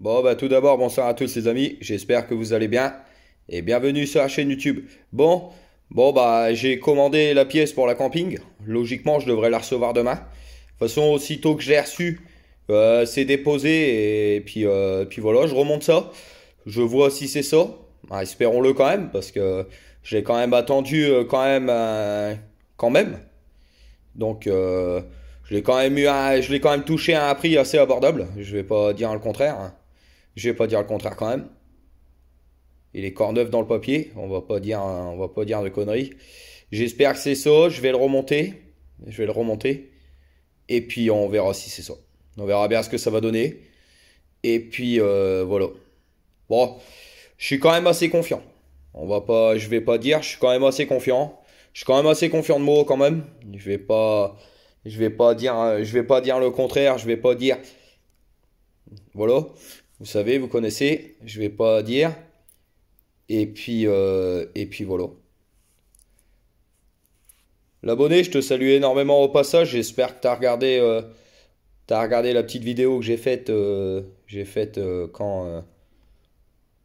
Bon, bah tout d'abord, bonsoir à tous les amis, j'espère que vous allez bien et bienvenue sur la chaîne YouTube. Bon, bon bah j'ai commandé la pièce pour la camping, logiquement je devrais la recevoir demain. De toute façon, aussitôt que j'ai reçu, euh, c'est déposé et puis, euh, puis voilà, je remonte ça. Je vois si c'est ça, ah, espérons-le quand même parce que j'ai quand même attendu euh, quand même, quand même. Donc je l'ai quand même eu, je quand même touché à un prix assez abordable. Je vais pas dire le contraire. Hein. Je vais pas dire le contraire quand même. Il est corps neuf dans le papier. On va pas dire, on va pas dire de conneries. J'espère que c'est ça. Je vais le remonter. Je vais le remonter. Et puis on verra si c'est ça. On verra bien ce que ça va donner. Et puis euh, voilà. Bon, je suis quand même assez confiant. On va pas, je vais pas dire, je suis quand même assez confiant. Je suis quand même assez confiant de moi quand même. Je vais pas, je vais pas dire, je vais pas dire le contraire. Je vais pas dire, voilà. Vous savez, vous connaissez, je ne vais pas dire. Et puis, euh, et puis voilà. L'abonné, je te salue énormément au passage. J'espère que tu as regardé, euh, as regardé la petite vidéo que j'ai faite, euh, j'ai faite euh, quand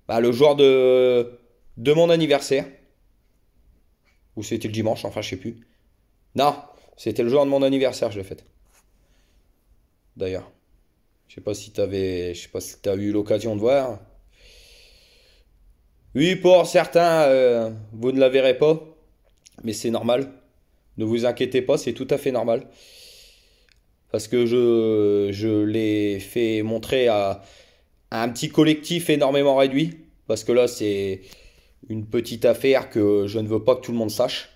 bah, le jour de, de mon anniversaire. Ou c'était le dimanche, enfin je sais plus. Non, c'était le jour de mon anniversaire, je l'ai faite. D'ailleurs. Je sais pas si tu avais, je sais pas si as eu l'occasion de voir. Oui, pour certains, euh, vous ne la verrez pas, mais c'est normal. Ne vous inquiétez pas, c'est tout à fait normal. Parce que je, je l'ai fait montrer à, un petit collectif énormément réduit. Parce que là, c'est une petite affaire que je ne veux pas que tout le monde sache.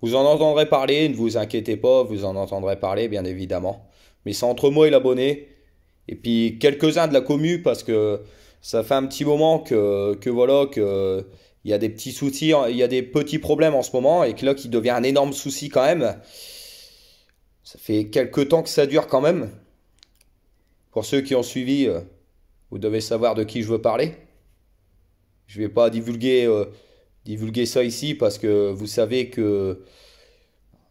Vous en entendrez parler, ne vous inquiétez pas, vous en entendrez parler, bien évidemment. Mais c'est entre moi et l'abonné. Et puis quelques-uns de la commu parce que ça fait un petit moment que, que voilà, que il y a des petits soucis, il y a des petits problèmes en ce moment et que là qui devient un énorme souci quand même. Ça fait quelques temps que ça dure quand même. Pour ceux qui ont suivi, euh, vous devez savoir de qui je veux parler. Je ne vais pas divulguer, euh, divulguer ça ici parce que vous savez que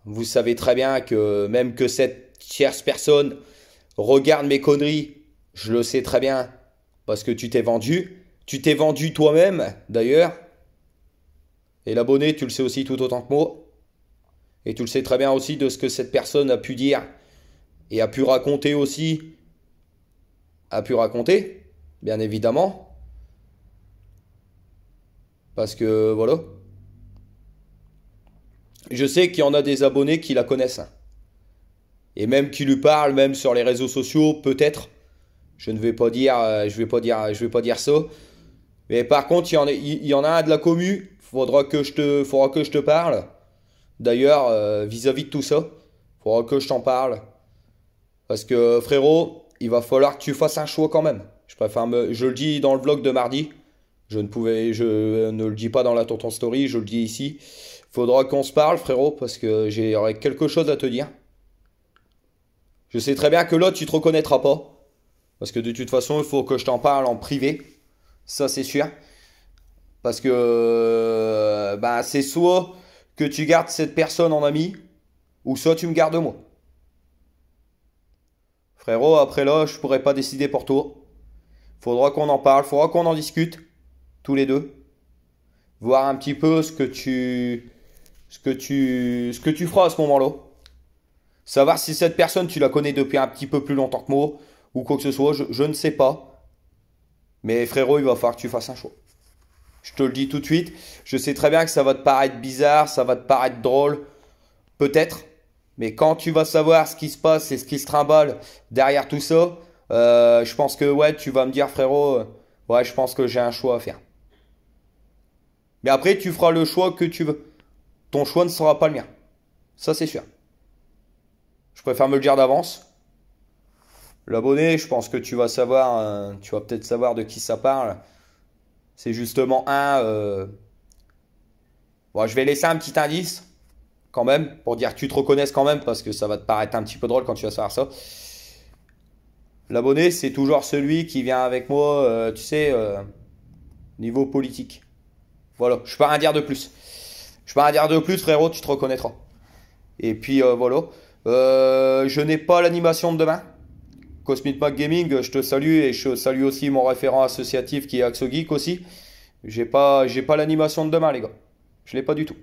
vous savez très bien que même que cette tierce personne regarde mes conneries, je le sais très bien, parce que tu t'es vendu, tu t'es vendu toi-même d'ailleurs, et l'abonné, tu le sais aussi tout autant que moi, et tu le sais très bien aussi de ce que cette personne a pu dire, et a pu raconter aussi, a pu raconter, bien évidemment, parce que voilà. Je sais qu'il y en a des abonnés qui la connaissent et même qui lui parle, même sur les réseaux sociaux, peut-être. Je ne vais pas dire, euh, je vais pas dire, je vais pas dire ça. Mais par contre, il y en a, il y en a un de la commu. Faudra que je te, faudra que je te parle. D'ailleurs, euh, vis-à-vis de tout ça, faudra que je t'en parle. Parce que frérot, il va falloir que tu fasses un choix quand même. Je préfère je le dis dans le vlog de mardi. Je ne pouvais, je ne le dis pas dans la tonton story, je le dis ici. Faudra qu'on se parle, frérot, parce que j'aurais quelque chose à te dire. Je sais très bien que l'autre, tu te reconnaîtras pas. Parce que de toute façon, il faut que je t'en parle en privé. Ça, c'est sûr. Parce que euh, bah, c'est soit que tu gardes cette personne en ami, ou soit tu me gardes moi. Frérot, après là, je pourrais pas décider pour toi. Faudra qu'on en parle, faudra qu'on en discute, tous les deux. Voir un petit peu ce que tu, ce que tu, ce que tu feras à ce moment-là. Savoir si cette personne, tu la connais depuis un petit peu plus longtemps que moi, ou quoi que ce soit, je, je ne sais pas. Mais frérot, il va falloir que tu fasses un choix. Je te le dis tout de suite. Je sais très bien que ça va te paraître bizarre, ça va te paraître drôle. Peut-être. Mais quand tu vas savoir ce qui se passe et ce qui se trimballe derrière tout ça, euh, je pense que ouais, tu vas me dire frérot, euh, ouais, je pense que j'ai un choix à faire. Mais après, tu feras le choix que tu veux. Ton choix ne sera pas le mien. Ça, c'est sûr. Je préfère me le dire d'avance. L'abonné, je pense que tu vas savoir, euh, tu vas peut-être savoir de qui ça parle. C'est justement un. Euh, bon, je vais laisser un petit indice quand même pour dire que tu te reconnaisses quand même parce que ça va te paraître un petit peu drôle quand tu vas savoir ça. L'abonné, c'est toujours celui qui vient avec moi, euh, tu sais, niveau politique. Voilà, je ne peux rien dire de plus. Je ne peux rien dire de plus, frérot, tu te reconnaîtras. Et puis voilà. Euh, je n'ai pas l'animation de demain. Cosmic Mac Gaming, je te salue et je salue aussi mon référent associatif qui est Axo Geek aussi. J'ai pas, j'ai pas l'animation de demain, les gars. Je l'ai pas du tout.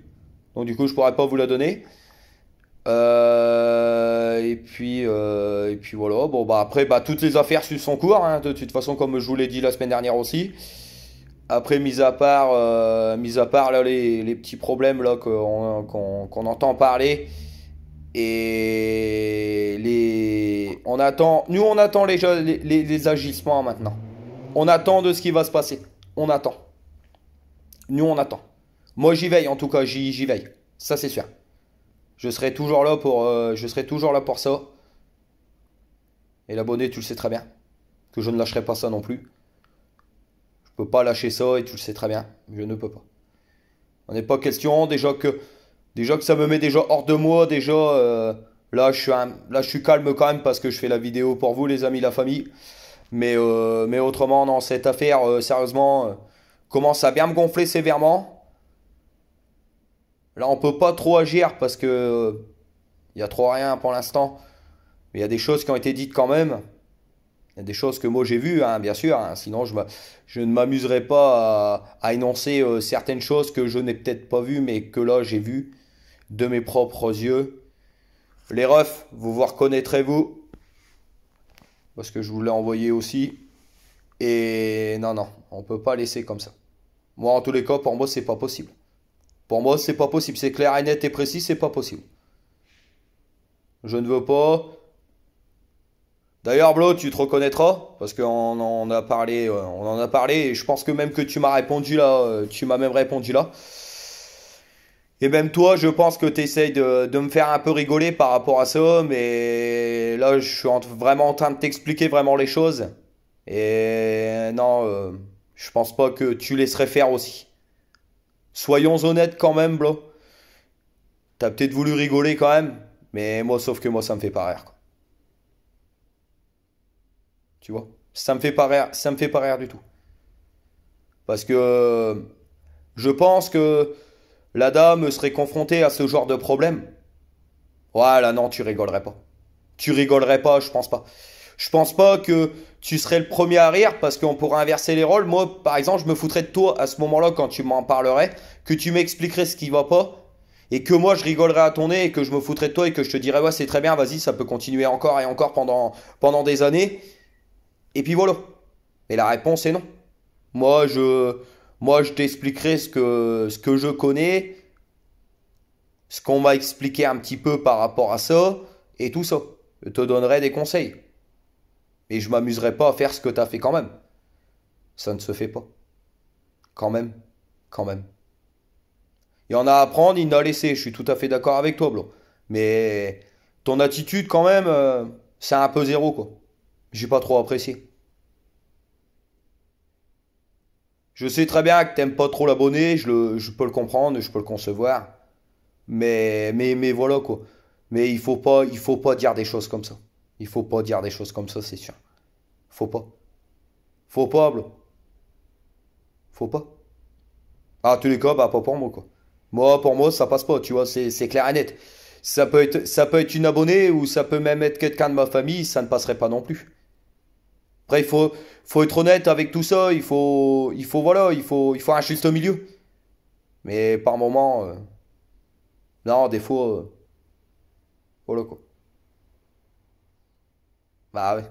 Donc du coup, je pourrais pas vous la donner. Euh, et puis, euh, et puis voilà. Bon bah après, bah toutes les affaires suivent son cours. Hein. de toute façon, comme je vous l'ai dit la semaine dernière aussi. Après, mis à part, à part les, petits problèmes là qu'on, qu'on entend parler et les... on attend... nous, on attend les, les, les, agissements maintenant. On attend de ce qui va se passer. On attend. Nous, on attend. Moi, j'y veille, en tout cas, j'y veille. Ça, c'est sûr. Je serai toujours là pour, euh, je serai toujours là pour ça. Et l'abonné, tu le sais très bien. Que je ne lâcherai pas ça non plus. Je peux pas lâcher ça et tu le sais très bien. Je ne peux pas. On n'est pas question déjà que Déjà que ça me met déjà hors de moi, déjà. Euh, là, je suis calme quand même parce que je fais la vidéo pour vous, les amis, la famille. Mais, euh, mais autrement, dans cette affaire, euh, sérieusement, commence à bien me gonfler sévèrement. Là, on peut pas trop agir parce que il y a trop rien pour l'instant. Mais il y a des choses qui ont été dites quand même. Il y a des choses que moi j'ai vues, hein, bien sûr. Hein. sinon, je, ne m'amuserai pas à, énoncer certaines choses que je n'ai peut-être pas vues, mais que là j'ai vues de mes propres yeux. Les refs, vous vous reconnaîtrez-vous Parce que je vous l'ai envoyé aussi. Et non, non, on peut pas laisser comme ça. Moi, en tous les cas, pour moi, c'est pas possible. Pour moi, c'est pas possible. C'est clair et net et précis, c'est pas possible. Je ne veux pas. D'ailleurs, Blo, tu te reconnaîtras parce qu'on en a parlé, euh, on en a parlé, et je pense que même que tu m'as répondu là, euh, tu m'as même répondu là. Et même toi, je pense que tu essayes de, me faire un peu rigoler par rapport à ça, mais là, je suis vraiment en train de t'expliquer vraiment les choses. Et non, euh, je pense pas que tu laisserais faire aussi. Soyons honnêtes quand même, bro. T'as peut-être voulu rigoler quand même, mais moi, sauf que moi, ça me fait pas rire. Tu vois Ça me fait pas ça me fait pas rire du tout. Parce que euh, je pense que la dame serait confrontée à ce genre de problème Voilà, non, tu rigolerais pas. Tu rigolerais pas, je pense pas. Je pense pas que tu serais le premier à rire parce qu'on pourrait inverser les rôles. Moi, par exemple, je me foutrais de toi à ce moment-là quand tu m'en parlerais, que tu m'expliquerais ce qui va pas et que moi je rigolerais à ton nez et que je me foutrais de toi et que je te dirais ouais, c'est très bien, vas-y, ça peut continuer encore et encore pendant, pendant des années. Et puis voilà. Mais la réponse est non. Moi, je, moi, je t'expliquerai ce que, ce que je connais, ce qu'on m'a expliqué un petit peu par rapport à ça, et tout ça. Je te donnerai des conseils. Et je m'amuserai pas à faire ce que tu as fait quand même. Ça ne se fait pas. Quand même. Quand même. Il y en a à apprendre, il en a laissé. Je suis tout à fait d'accord avec toi, Blo. Mais ton attitude, quand même, euh, c'est un peu zéro, quoi. J'ai pas trop apprécié. Je sais très bien que t'aimes pas trop l'abonné, je, le, je peux le comprendre, je peux le concevoir. Mais, mais, mais voilà quoi. Mais il faut pas, il faut pas dire des choses comme ça. Il faut pas dire des choses comme ça, c'est sûr. Faut pas. Faut pas, bleu. Faut pas. Ah, tous les cas, bah, pas pour moi, quoi. Moi, pour moi, ça passe pas, tu vois, c'est clair et net. Ça peut, être, ça peut être une abonnée ou ça peut même être quelqu'un de ma famille, ça ne passerait pas non plus. Après, il faut, faut être honnête avec tout ça. Il faut, il faut, voilà, il faut, il faut un juste milieu. Mais par moment, euh, non, des fois, euh, voilà quoi. Bah ouais.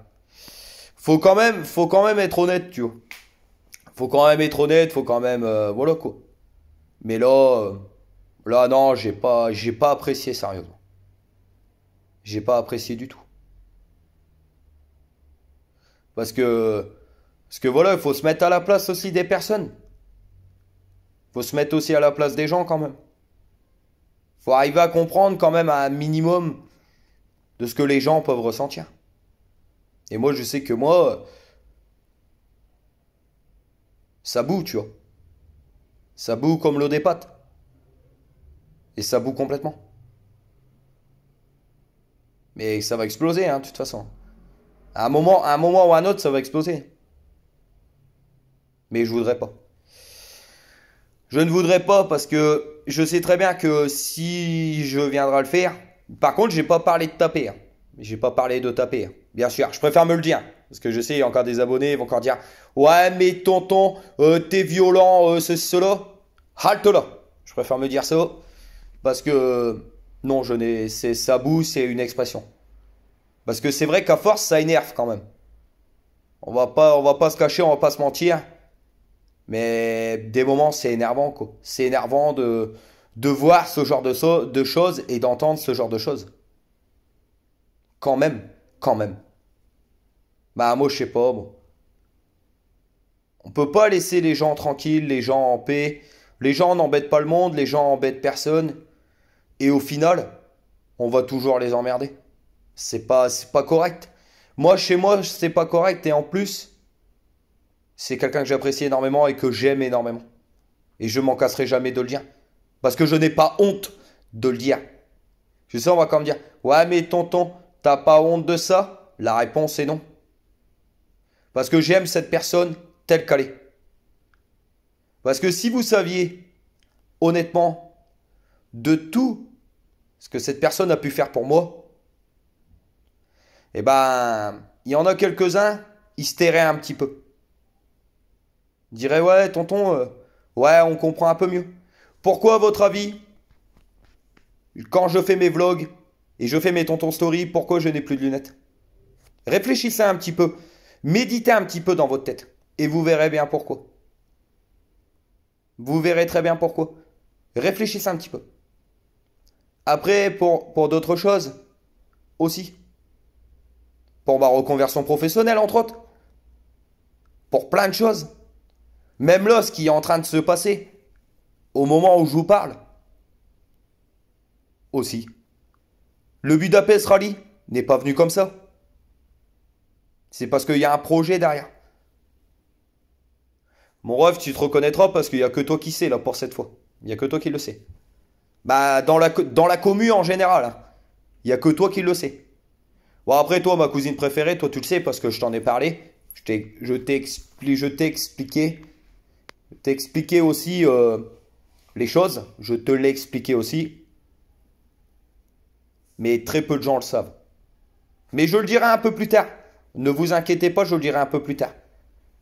Faut quand même, faut quand même être honnête, tu vois. Faut quand même être honnête, faut quand même, euh, voilà quoi. Mais là, là non, j'ai pas, j'ai pas apprécié sérieusement. J'ai pas apprécié du tout. Parce que, que voilà, il faut se mettre à la place aussi des personnes. Il faut se mettre aussi à la place des gens quand même. Il faut arriver à comprendre quand même un minimum de ce que les gens peuvent ressentir. Et moi, je sais que moi, ça boue, tu vois. Ça boue comme l'eau des pattes. Et ça boue complètement. Mais ça va exploser, hein, de toute façon. À un moment, à un moment ou à un autre, ça va exploser. Mais je voudrais pas. Je ne voudrais pas parce que je sais très bien que si je viendrai le faire, par contre, j'ai pas parlé de taper. Je hein. J'ai pas parlé de taper. Hein. Bien sûr, je préfère me le dire. Parce que je sais, il y a encore des abonnés, ils vont encore dire Ouais, mais tonton, euh, t'es violent, euh, ceci, cela. Halte là. Je préfère me dire ça. Parce que, non, je n'ai. C'est sabou, c'est une expression. Parce que c'est vrai qu'à force, ça énerve quand même. On va pas, on va pas se cacher, on va pas se mentir. Mais des moments, c'est énervant, quoi. C'est énervant de, de voir ce genre de, de choses et d'entendre ce genre de choses. Quand même, quand même. Bah, moi, je sais pas, bon. On peut pas laisser les gens tranquilles, les gens en paix. Les gens n'embêtent pas le monde, les gens n'embêtent personne. Et au final, on va toujours les emmerder. C'est pas, pas correct. Moi, chez moi, c'est pas correct. Et en plus, c'est quelqu'un que j'apprécie énormément et que j'aime énormément. Et je m'en casserai jamais de le dire. Parce que je n'ai pas honte de le dire. Je sais, on va quand même dire Ouais, mais tonton, t'as pas honte de ça La réponse est non. Parce que j'aime cette personne telle qu'elle est. Parce que si vous saviez, honnêtement, de tout ce que cette personne a pu faire pour moi, eh ben, il y en a quelques-uns, ils se tairaient un petit peu. Ils ouais, tonton, euh, ouais, on comprend un peu mieux. Pourquoi, à votre avis, quand je fais mes vlogs et je fais mes tontons story, pourquoi je n'ai plus de lunettes Réfléchissez un petit peu, méditez un petit peu dans votre tête et vous verrez bien pourquoi. Vous verrez très bien pourquoi. Réfléchissez un petit peu. Après, pour d'autres choses aussi. Pour ma reconversion professionnelle, entre autres. Pour plein de choses. Même là, ce qui est en train de se passer, au moment où je vous parle, aussi. Le Budapest Rally n'est pas venu comme ça. C'est parce qu'il y a un projet derrière. Mon ref, tu te reconnaîtras parce qu'il n'y a que toi qui sais là pour cette fois. Il n'y a que toi qui le sais. Bah dans la, dans commu en général, hein. il n'y a que toi qui le sais. Bon, après, toi, ma cousine préférée, toi, tu le sais parce que je t'en ai parlé. Je t'ai expliqué. Je t'ai expliqué aussi euh, les choses. Je te l'ai expliqué aussi. Mais très peu de gens le savent. Mais je le dirai un peu plus tard. Ne vous inquiétez pas, je le dirai un peu plus tard.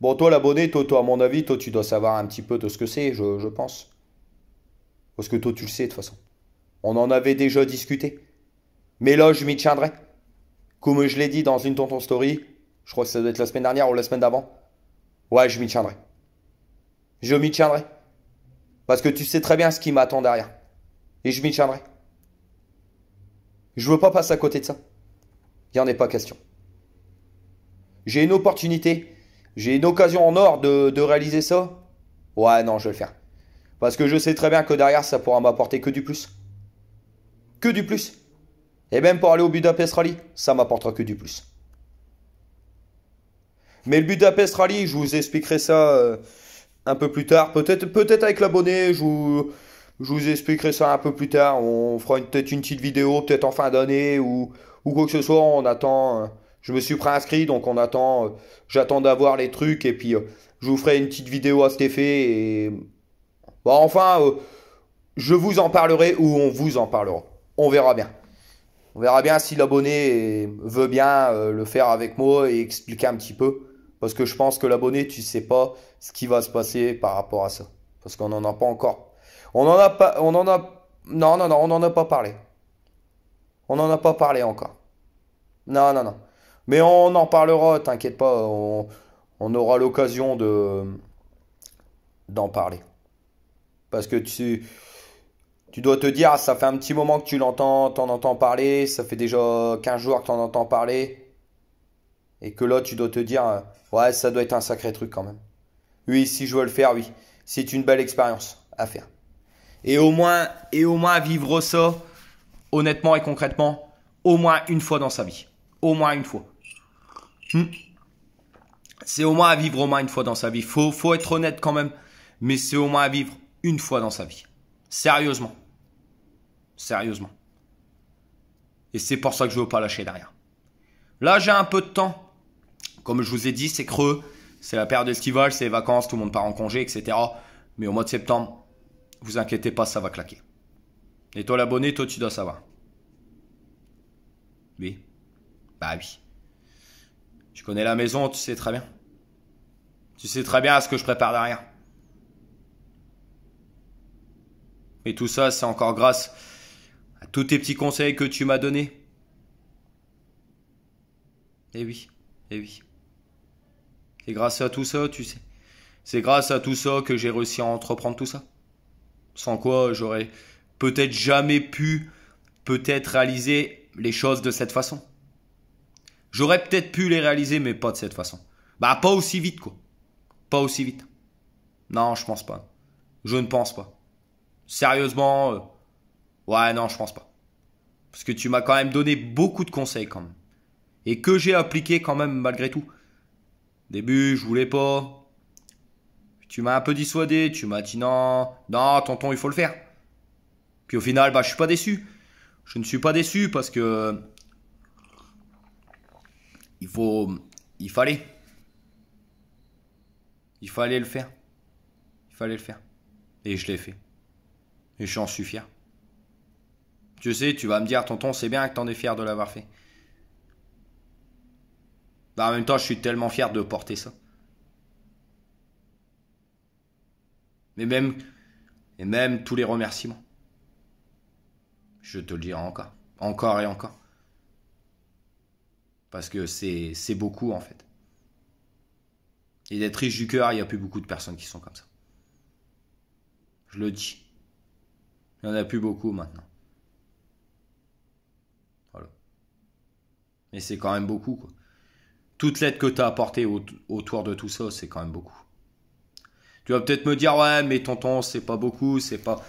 Bon, toi, l'abonné, toi, toi, à mon avis, toi, tu dois savoir un petit peu de ce que c'est, je, je pense. Parce que toi, tu le sais, de toute façon. On en avait déjà discuté. Mais là, je m'y tiendrai. Comme je l'ai dit dans une tonton story, je crois que ça doit être la semaine dernière ou la semaine d'avant. Ouais, je m'y tiendrai. Je m'y tiendrai. Parce que tu sais très bien ce qui m'attend derrière. Et je m'y tiendrai. Je veux pas passer à côté de ça. Il n'y en est pas question. J'ai une opportunité. J'ai une occasion en or de, de réaliser ça. Ouais, non, je vais le faire. Parce que je sais très bien que derrière, ça pourra m'apporter que du plus. Que du plus. Et eh même ben, pour aller au Budapest Rally, ça m'apportera que du plus. Mais le Budapest Rally, je vous expliquerai ça euh, un peu plus tard. Peut-être peut avec l'abonné, je vous, je vous expliquerai ça un peu plus tard. On fera peut-être une petite vidéo, peut-être en fin d'année ou, ou quoi que ce soit. On attend. Euh, je me suis préinscrit, donc on attend. Euh, j'attends d'avoir les trucs et puis je vous ferai une petite vidéo à cet effet. Et... Bah, enfin, je vous en parlerai ou on vous en parlera. On verra bien. On verra bien si l'abonné veut bien euh, le faire avec moi et expliquer un petit peu. Parce que je pense que l'abonné, tu sais pas ce qui va se passer par rapport à ça. Parce qu'on n'en a pas encore. On n'en a pas. On en a. Non, non, non, on n'en a pas parlé. On n'en a pas parlé encore. Non, non, non. Mais on en parlera, t'inquiète pas. On, aura l'occasion de d'en parler. Parce que tu tu dois te dire, ah, ça fait un petit moment que tu l'entends, en entends parler, ça fait déjà 15 jours que en entends parler. Et que là, tu dois te dire, euh, ouais, ça doit être un sacré truc quand même. Oui, si je veux le faire, oui. C'est une belle expérience à faire. Et au moins, et au moins vivre ça, honnêtement et concrètement, au moins une fois dans sa vie. Au moins une fois. Hmm. C'est au moins à vivre au moins une fois dans sa vie. Faut, faut être honnête quand même, mais c'est au moins à vivre une fois dans sa vie. Sérieusement. Sérieusement. Et c'est pour ça que je ne veux pas lâcher derrière. Là, j'ai un peu de temps. Comme je vous ai dit, c'est creux. C'est la période estivale, c'est les vacances, tout le monde part en congé, etc. Mais au mois de septembre, vous inquiétez pas, ça va claquer. Et toi, l'abonné, toi, tu dois savoir. Oui. Bah oui. Tu connais la maison, tu sais très bien. Tu sais très bien ce que je prépare derrière. Et tout ça, c'est encore grâce tous tes petits conseils que tu m'as donnés. Eh oui, eh oui. C'est grâce à tout ça, tu sais. C'est grâce à tout ça que j'ai réussi à entreprendre tout ça. Sans quoi j'aurais peut-être jamais pu peut-être réaliser les choses de cette façon. J'aurais peut-être pu les réaliser, mais pas de cette façon. Bah pas aussi vite quoi. Pas aussi vite. Non, je pense pas. Je ne pense pas. Sérieusement, euh, Ouais, non, je pense pas. Parce que tu m'as quand même donné beaucoup de conseils quand même. Et que j'ai appliqué quand même malgré tout. début, je voulais pas. Tu m'as un peu dissuadé, tu m'as dit non, non, tonton, il faut le faire. Puis au final, bah, je suis pas déçu. Je ne suis pas déçu parce que il faut, il fallait, il fallait le faire, il fallait le faire, et je l'ai fait, et j'en suis fier. Je sais, tu vas me dire, tonton, c'est bien que t'en es fier de l'avoir fait. Bah, en même temps, je suis tellement fier de porter ça. Mais même, et même tous les remerciements. Je te le dirai encore, encore et encore. Parce que c'est beaucoup en fait. Et d'être riche du cœur, il n'y a plus beaucoup de personnes qui sont comme ça. Je le dis. Il n'y en a plus beaucoup maintenant. Mais c'est quand même beaucoup. Toute l'aide que tu as apportée autour de tout ça, c'est quand même beaucoup. Tu vas peut-être me dire, ouais, mais tonton, c'est pas beaucoup, c'est pas.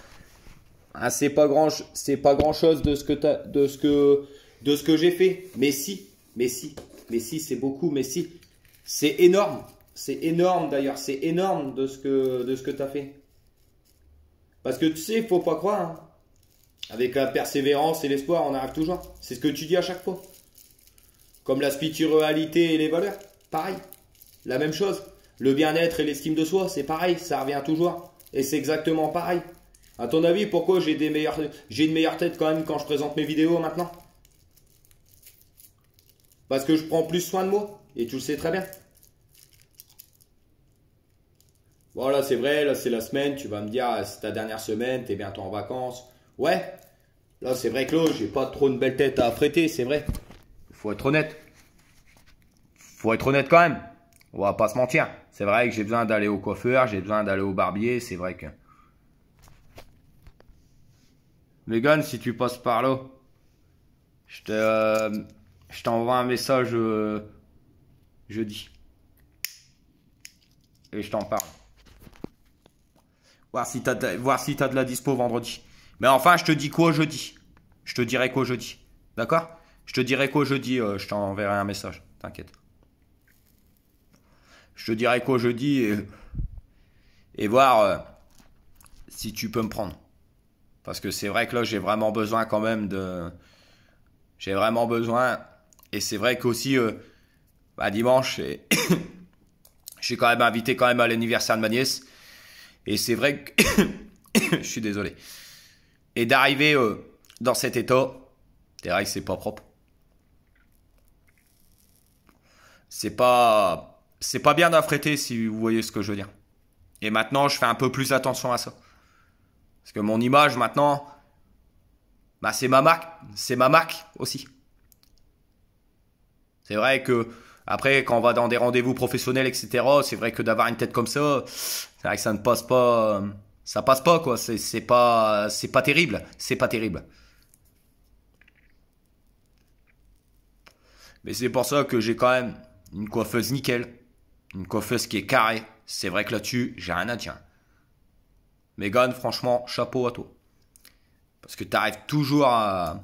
Ah, c'est pas grand, c'est pas grand chose de ce que de ce que, de ce que j'ai fait. Mais si, mais si, mais si, c'est beaucoup, mais si, c'est énorme, c'est énorme d'ailleurs, c'est énorme de ce que, de ce que fait. Parce que tu sais, faut pas croire. Hein. Avec la persévérance et l'espoir, on arrive toujours. C'est ce que tu dis à chaque fois. Comme la spiritualité et les valeurs, pareil. La même chose. Le bien-être et l'estime de soi, c'est pareil, ça revient toujours. Et c'est exactement pareil. À ton avis, pourquoi j'ai des meilleurs... j'ai une meilleure tête quand même quand je présente mes vidéos maintenant Parce que je prends plus soin de moi, et tu le sais très bien. Voilà, c'est vrai, là c'est la semaine, tu vas me dire, ah, c'est ta dernière semaine, t'es bientôt en vacances. Ouais, là c'est vrai Claude, j'ai pas trop une belle tête à apprêter, c'est vrai faut être honnête. Faut être honnête quand même. On va pas se mentir. C'est vrai que j'ai besoin d'aller au coiffeur, j'ai besoin d'aller au barbier, c'est vrai que. Megan, si tu passes par là, je euh, t'envoie un message euh, jeudi. Et je t'en parle. Voir si t'as si as de la dispo vendredi. Mais enfin, je te dis quoi jeudi. Je te dirai quoi jeudi. D'accord je te dirai qu'au jeudi, euh, je t'enverrai un message, t'inquiète. Je te dirai qu'au jeudi et, voir euh, si tu peux me prendre. Parce que c'est vrai que là, j'ai vraiment besoin quand même de. J'ai vraiment besoin. Et c'est vrai qu'aussi, euh, bah, dimanche, et je suis quand même invité quand même à l'anniversaire de ma nièce. Et c'est vrai que. je suis désolé. Et d'arriver dans cet état, c'est vrai que c'est pas propre. c'est pas, c'est pas bien d'affréter si vous voyez ce que je veux dire. Et maintenant, je fais un peu plus attention à ça. Parce que mon image maintenant, bah c'est ma marque, c'est ma marque aussi. C'est vrai que après, quand on va dans des rendez-vous professionnels, etc., c'est vrai que d'avoir une tête comme ça, c'est vrai que ça ne passe pas, ça passe pas quoi. C'est, c'est pas, c'est pas terrible, c'est pas terrible. Mais c'est pour ça que j'ai quand même une coiffeuse nickel. Une coiffeuse qui est carrée. C'est vrai que là-dessus, j'ai rien à dire. Megan, franchement, chapeau à toi. Parce que t'arrives toujours à.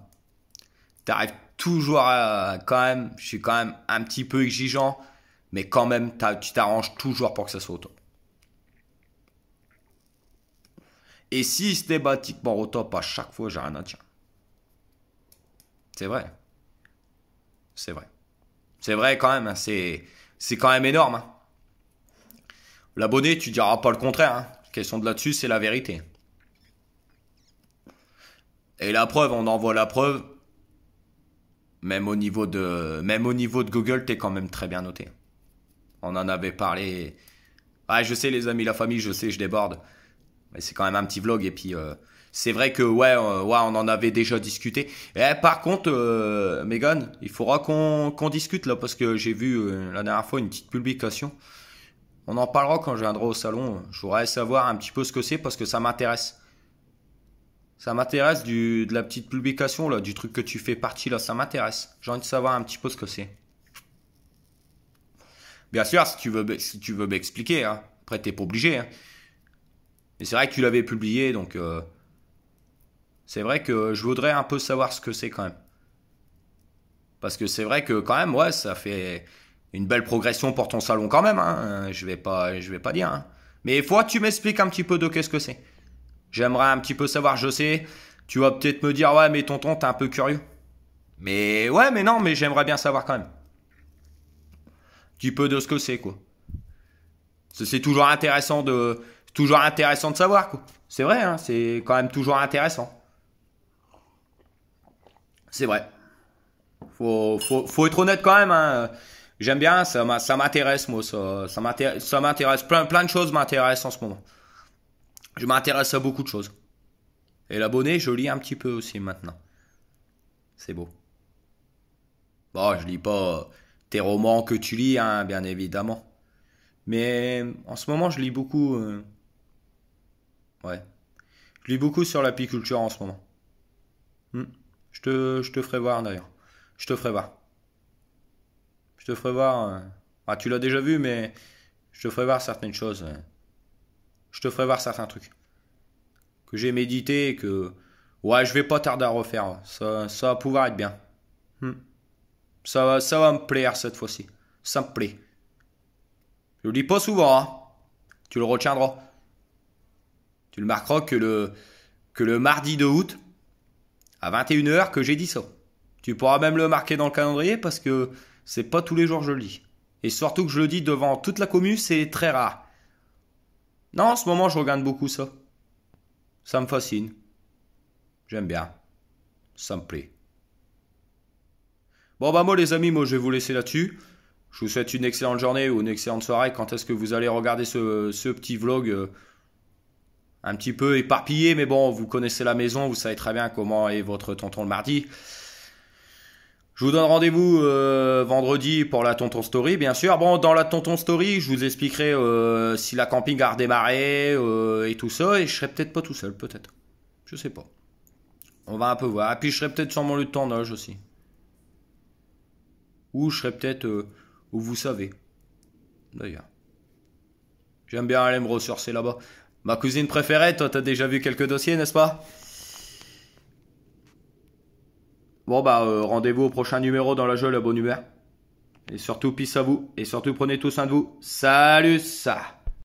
arrives toujours à. Quand même, je suis quand même un petit peu exigeant. Mais quand même, tu t'arranges toujours pour que ça soit au top. Et si systématiquement au top à chaque fois, j'ai rien à dire. C'est vrai. C'est vrai. C'est vrai quand même, hein, c'est, c'est quand même énorme. Hein. L'abonné, tu diras pas le contraire. Hein. Question de là-dessus, c'est la vérité. Et la preuve, on envoie la preuve. Même au niveau de, même au niveau de Google, t'es quand même très bien noté. On en avait parlé. Ah, je sais, les amis, la famille, je sais, je déborde. Mais c'est quand même un petit vlog et puis. Euh, c'est vrai que euh, ouais, on en avait déjà discuté. Et, eh, par contre, euh, Megan, il faudra qu'on discute là parce que j'ai vu euh, la dernière fois une petite publication. On en parlera quand je viendrai au salon. Je voudrais savoir un petit peu ce que c'est parce que ça m'intéresse. Ça m'intéresse de la petite publication là, du truc que tu fais partie là, ça m'intéresse. J'ai envie de savoir un petit peu ce que c'est. Bien sûr, si tu veux si veux m'expliquer, hein. après t'es pas obligé. Hein. Mais c'est vrai que tu l'avais publié donc c'est vrai que je voudrais un peu savoir ce que c'est quand même. Parce que c'est vrai que quand même, ouais, ça fait une belle progression pour ton salon quand même. Hein. Je vais pas, je vais pas dire. Hein. Mais il faut que tu m'expliques un petit peu de qu'est-ce que c'est. J'aimerais un petit peu savoir. Je sais, tu vas peut-être me dire ouais, mais tonton, t'es un peu curieux. Mais ouais, mais non, mais j'aimerais bien savoir quand même. Un petit peu de ce que c'est quoi. C'est toujours intéressant de, toujours intéressant de savoir quoi. C'est vrai, hein, c'est quand même toujours intéressant. C'est vrai. Faut, faut, faut, être honnête quand même. Hein. J'aime bien, ça m'intéresse, moi. Ça, ça m'intéresse. Plein, plein de choses m'intéressent en ce moment. Je m'intéresse à beaucoup de choses. Et l'abonné, je lis un petit peu aussi maintenant. C'est beau. Bon, je lis pas tes romans que tu lis, hein, bien évidemment. Mais en ce moment, je lis beaucoup. Euh, ouais. Je lis beaucoup sur l'apiculture en ce moment. Hmm. Je te, ferai voir d'ailleurs. Je te ferai voir. Je te ferai voir. Euh. Ah, tu l'as déjà vu, mais je te ferai voir certaines choses. Euh. Je te ferai voir certains trucs que j'ai médité et que ouais, je vais pas tarder à refaire. Ça, ça va pouvoir être bien. Hmm. Ça, ça va me plaire cette fois-ci. Ça me plaît. Je le dis pas souvent. Hein. Tu le retiendras. Tu le marqueras que le que le mardi de août, à 21h que j'ai dit ça. Tu pourras même le marquer dans le calendrier parce que c'est pas tous les jours je le dis. Et surtout que je le dis devant toute la commu, c'est très rare. Non, en ce moment, je regarde beaucoup ça. Ça me fascine. J'aime bien. Ça me plaît. Bon, bah, moi, les amis, moi, je vais vous laisser là-dessus. Je vous souhaite une excellente journée ou une excellente soirée quand est-ce que vous allez regarder ce, ce petit vlog. Euh, un petit peu éparpillé, mais bon, vous connaissez la maison, vous savez très bien comment est votre tonton le mardi. Je vous donne rendez-vous euh, vendredi pour la Tonton Story, bien sûr. Bon, dans la Tonton Story, je vous expliquerai euh, si la camping a redémarré euh, et tout ça. Et je serai peut-être pas tout seul, peut-être. Je sais pas. On va un peu voir. Et puis je serai peut-être sur mon lieu de tournage aussi. Ou je serai peut-être où vous savez. D'ailleurs. J'aime bien aller me ressourcer là-bas. Ma cousine préférée, toi t'as déjà vu quelques dossiers, n'est-ce pas Bon bah euh, rendez-vous au prochain numéro dans la joie la bonne humeur. Et surtout, pisse à vous. Et surtout, prenez tous soin de vous. Salut ça